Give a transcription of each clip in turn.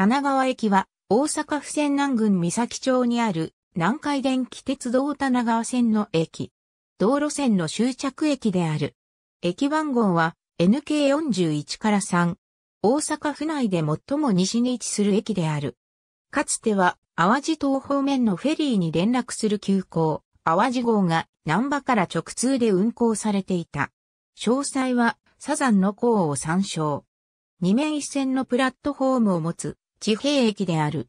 棚川駅は大阪府泉南郡三崎町にある南海電気鉄道棚川線の駅。道路線の終着駅である。駅番号は NK41 から3。大阪府内で最も西に位置する駅である。かつては淡路島方面のフェリーに連絡する急行、淡路号が南波から直通で運行されていた。詳細はサザンの港を参照。二面一線のプラットフォームを持つ地平駅である。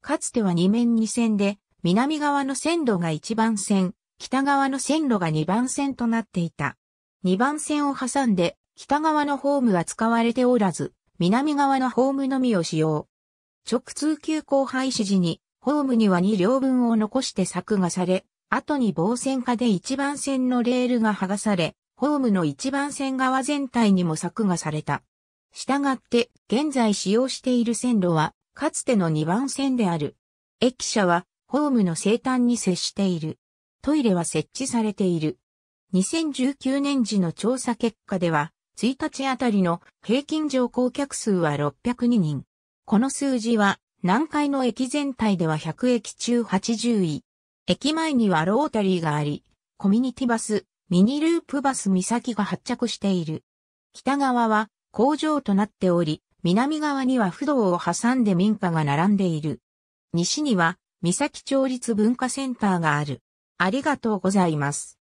かつては2面2線で、南側の線路が1番線、北側の線路が2番線となっていた。2番線を挟んで、北側のホームは使われておらず、南側のホームのみを使用。直通急行廃止時に、ホームには2両分を残して柵がされ、後に防線下で1番線のレールが剥がされ、ホームの1番線側全体にも柵がされた。従って、現在使用している線路は、かつての2番線である。駅舎は、ホームの西端に接している。トイレは設置されている。2019年時の調査結果では、1日あたりの平均乗降客数は602人。この数字は、南海の駅全体では100駅中80位。駅前にはロータリーがあり、コミュニティバス、ミニループバス岬が発着している。北側は工場となっており、南側には不動を挟んで民家が並んでいる。西には、三崎町立文化センターがある。ありがとうございます。